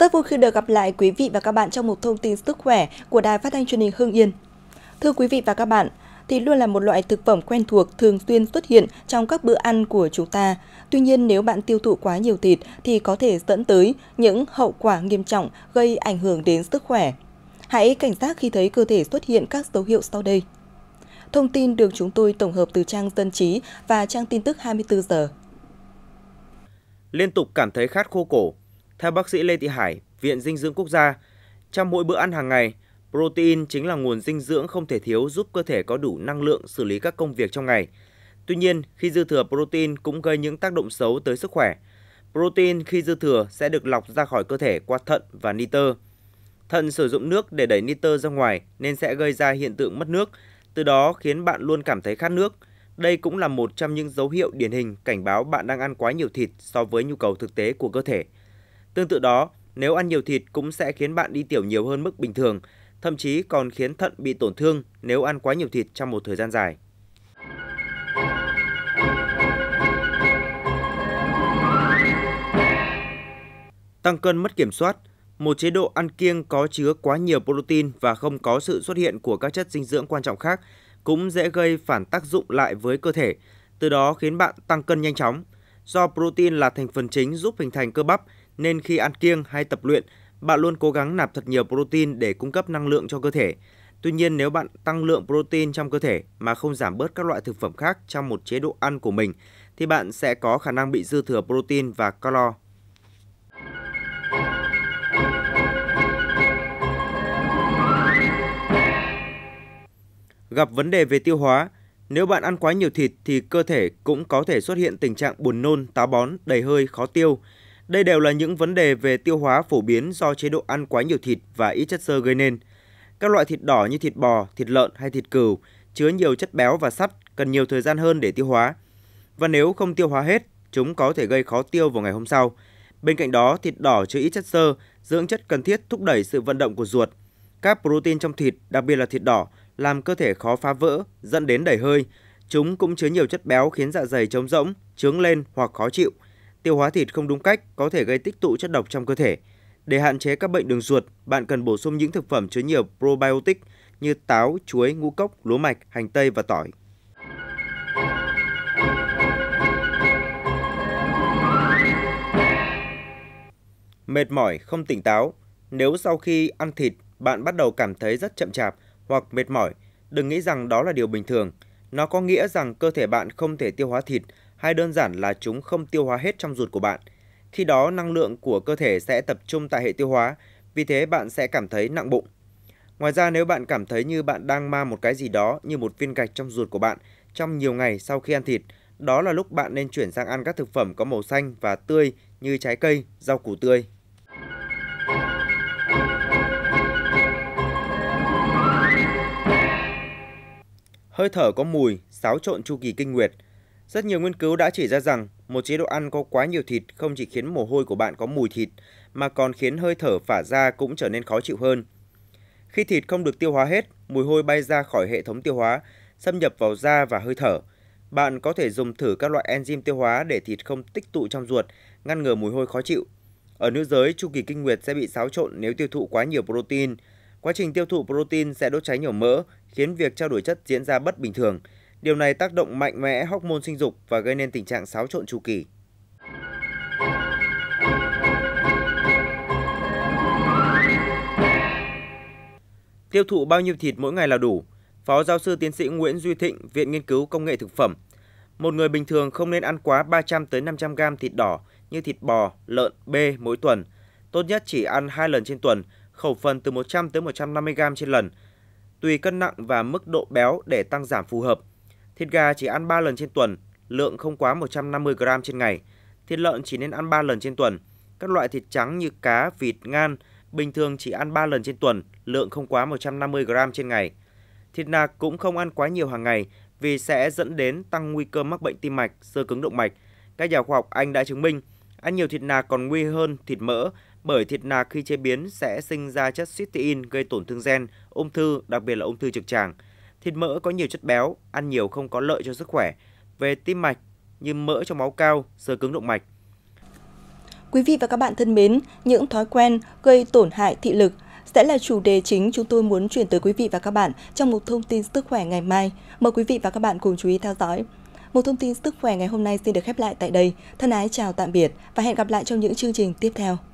rất vui khi được gặp lại quý vị và các bạn trong một thông tin sức khỏe của Đài Phát thanh Truyền hình Hưng Yên. Thưa quý vị và các bạn, thịt luôn là một loại thực phẩm quen thuộc thường xuyên xuất hiện trong các bữa ăn của chúng ta. Tuy nhiên, nếu bạn tiêu thụ quá nhiều thịt thì có thể dẫn tới những hậu quả nghiêm trọng gây ảnh hưởng đến sức khỏe. Hãy cảnh giác khi thấy cơ thể xuất hiện các dấu hiệu sau đây. Thông tin được chúng tôi tổng hợp từ trang Dân Trí và trang tin tức 24 giờ. Liên tục cảm thấy khát khô cổ, theo bác sĩ Lê Thị Hải, Viện Dinh dưỡng Quốc gia, trong mỗi bữa ăn hàng ngày, protein chính là nguồn dinh dưỡng không thể thiếu giúp cơ thể có đủ năng lượng xử lý các công việc trong ngày. Tuy nhiên, khi dư thừa protein cũng gây những tác động xấu tới sức khỏe. Protein khi dư thừa sẽ được lọc ra khỏi cơ thể qua thận và nitơ. Thận sử dụng nước để đẩy nitơ ra ngoài nên sẽ gây ra hiện tượng mất nước, từ đó khiến bạn luôn cảm thấy khát nước. Đây cũng là một trong những dấu hiệu điển hình cảnh báo bạn đang ăn quá nhiều thịt so với nhu cầu thực tế của cơ thể. Tương tự đó, nếu ăn nhiều thịt cũng sẽ khiến bạn đi tiểu nhiều hơn mức bình thường, thậm chí còn khiến thận bị tổn thương nếu ăn quá nhiều thịt trong một thời gian dài. Tăng cân mất kiểm soát một chế độ ăn kiêng có chứa quá nhiều protein và không có sự xuất hiện của các chất dinh dưỡng quan trọng khác cũng dễ gây phản tác dụng lại với cơ thể, từ đó khiến bạn tăng cân nhanh chóng. Do protein là thành phần chính giúp hình thành cơ bắp nên khi ăn kiêng hay tập luyện, bạn luôn cố gắng nạp thật nhiều protein để cung cấp năng lượng cho cơ thể. Tuy nhiên nếu bạn tăng lượng protein trong cơ thể mà không giảm bớt các loại thực phẩm khác trong một chế độ ăn của mình thì bạn sẽ có khả năng bị dư thừa protein và calo. Gặp vấn đề về tiêu hóa, nếu bạn ăn quá nhiều thịt thì cơ thể cũng có thể xuất hiện tình trạng buồn nôn, táo bón, đầy hơi, khó tiêu. Đây đều là những vấn đề về tiêu hóa phổ biến do chế độ ăn quá nhiều thịt và ít chất xơ gây nên. Các loại thịt đỏ như thịt bò, thịt lợn hay thịt cừu chứa nhiều chất béo và sắt cần nhiều thời gian hơn để tiêu hóa. Và nếu không tiêu hóa hết, chúng có thể gây khó tiêu vào ngày hôm sau. Bên cạnh đó, thịt đỏ chứa ít chất xơ, dưỡng chất cần thiết thúc đẩy sự vận động của ruột. Các protein trong thịt, đặc biệt là thịt đỏ, làm cơ thể khó phá vỡ, dẫn đến đầy hơi. Chúng cũng chứa nhiều chất béo khiến dạ dày trống rỗng, trướng lên hoặc khó chịu – tiêu hóa thịt không đúng cách có thể gây tích tụ chất độc trong cơ thể. Để hạn chế các bệnh đường ruột, bạn cần bổ sung những thực phẩm chứa nhiều probiotic như táo, chuối, ngũ cốc, lúa mạch, hành tây và tỏi. Mệt mỏi, không tỉnh táo. Nếu sau khi ăn thịt, bạn bắt đầu cảm thấy rất chậm chạp hoặc mệt mỏi, đừng nghĩ rằng đó là điều bình thường. Nó có nghĩa rằng cơ thể bạn không thể tiêu hóa thịt hay đơn giản là chúng không tiêu hóa hết trong ruột của bạn. Khi đó năng lượng của cơ thể sẽ tập trung tại hệ tiêu hóa, vì thế bạn sẽ cảm thấy nặng bụng. Ngoài ra nếu bạn cảm thấy như bạn đang mang một cái gì đó như một viên gạch trong ruột của bạn trong nhiều ngày sau khi ăn thịt, đó là lúc bạn nên chuyển sang ăn các thực phẩm có màu xanh và tươi như trái cây, rau củ tươi. Hơi thở có mùi, xáo trộn chu kỳ kinh nguyệt – rất nhiều nghiên cứu đã chỉ ra rằng một chế độ ăn có quá nhiều thịt không chỉ khiến mồ hôi của bạn có mùi thịt mà còn khiến hơi thở phả ra cũng trở nên khó chịu hơn. Khi thịt không được tiêu hóa hết, mùi hôi bay ra khỏi hệ thống tiêu hóa, xâm nhập vào da và hơi thở. Bạn có thể dùng thử các loại enzyme tiêu hóa để thịt không tích tụ trong ruột, ngăn ngừa mùi hôi khó chịu. Ở nữ giới, chu kỳ kinh nguyệt sẽ bị xáo trộn nếu tiêu thụ quá nhiều protein. Quá trình tiêu thụ protein sẽ đốt cháy nhiều mỡ, khiến việc trao đổi chất diễn ra bất bình thường – Điều này tác động mạnh mẽ hormone sinh dục và gây nên tình trạng xáo trộn chu kỳ. Tiêu thụ bao nhiêu thịt mỗi ngày là đủ? Phó giáo sư tiến sĩ Nguyễn Duy Thịnh, Viện Nghiên cứu Công nghệ Thực phẩm. Một người bình thường không nên ăn quá 300 tới 500 gram thịt đỏ như thịt bò, lợn, bê mỗi tuần. Tốt nhất chỉ ăn 2 lần trên tuần, khẩu phần từ 100 tới 150 gram trên lần. Tùy cân nặng và mức độ béo để tăng giảm phù hợp. Thịt gà chỉ ăn 3 lần trên tuần, lượng không quá 150 g trên ngày. Thịt lợn chỉ nên ăn 3 lần trên tuần. Các loại thịt trắng như cá, vịt, ngan bình thường chỉ ăn 3 lần trên tuần, lượng không quá 150 g trên ngày. Thịt nạc cũng không ăn quá nhiều hàng ngày vì sẽ dẫn đến tăng nguy cơ mắc bệnh tim mạch, sơ cứng động mạch. Các nhà khoa học Anh đã chứng minh ăn nhiều thịt nạc còn nguy hơn thịt mỡ bởi thịt nạc khi chế biến sẽ sinh ra chất citin gây tổn thương gen, ung thư, đặc biệt là ung thư trực tràng – Thịt mỡ có nhiều chất béo, ăn nhiều không có lợi cho sức khỏe. Về tim mạch, như mỡ trong máu cao, sơ cứng động mạch. Quý vị và các bạn thân mến, những thói quen gây tổn hại thị lực sẽ là chủ đề chính chúng tôi muốn chuyển tới quý vị và các bạn trong một thông tin sức khỏe ngày mai. Mời quý vị và các bạn cùng chú ý theo dõi. Một thông tin sức khỏe ngày hôm nay xin được khép lại tại đây. Thân ái chào tạm biệt và hẹn gặp lại trong những chương trình tiếp theo.